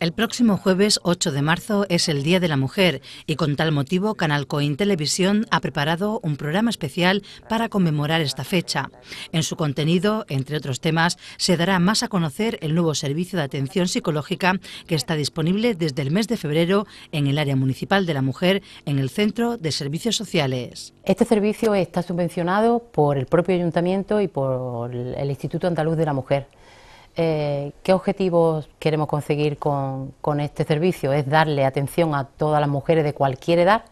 El próximo jueves 8 de marzo es el Día de la Mujer y con tal motivo Canal Coin Televisión ha preparado un programa especial para conmemorar esta fecha. En su contenido, entre otros temas, se dará más a conocer el nuevo servicio de atención psicológica que está disponible desde el mes de febrero en el área municipal de la mujer en el Centro de Servicios Sociales. Este servicio está subvencionado por el propio ayuntamiento y por el Instituto Andaluz de la Mujer. Eh, ¿qué objetivos queremos conseguir con este servicio? Es darle atención a todas las mujeres de cualquier edad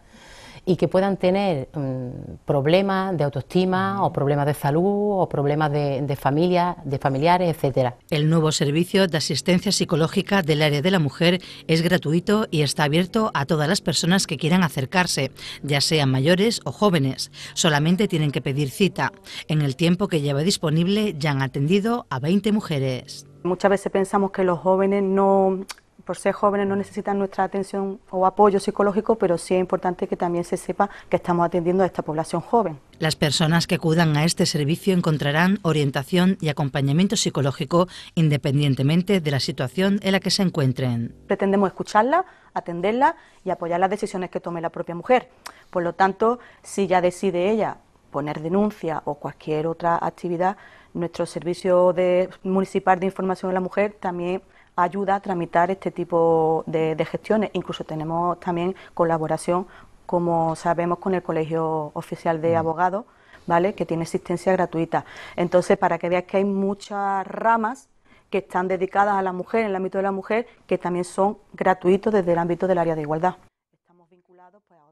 y que puedan tener mm, problemas de autoestima o problemas de salud o problemas de, familia, de familiares, etcétera. El nuevo servicio de asistencia psicológica del área de la mujer es gratuito y está abierto a todas las personas que quieran acercarse, ya sean mayores o jóvenes. Solamente tienen que pedir cita. En el tiempo que lleva disponible ya han atendido a 20 mujeres. Muchas veces pensamos que los jóvenes no, por ser jóvenes no necesitan nuestra atención o apoyo psicológico, pero sí es importante que también se sepa que estamos atendiendo a esta población joven. Las personas que acudan a este servicio encontrarán orientación y acompañamiento psicológico independientemente de la situación en la que se encuentren. Pretendemos escucharla, atenderla y apoyar las decisiones que tome la propia mujer. Por lo tanto, si ya decide ella poner denuncia o cualquier otra actividad, nuestro servicio de municipal de información de la mujer también ayuda a tramitar este tipo de, gestiones. Incluso tenemos también colaboración, como sabemos, con el Colegio Oficial de mm. Abogados, ¿vale? que tiene asistencia gratuita. Entonces, para que veas que hay muchas ramas que están dedicadas a la mujer, en el ámbito de la mujer, que también son gratuitos desde el ámbito del área de igualdad. Estamos vinculados pues,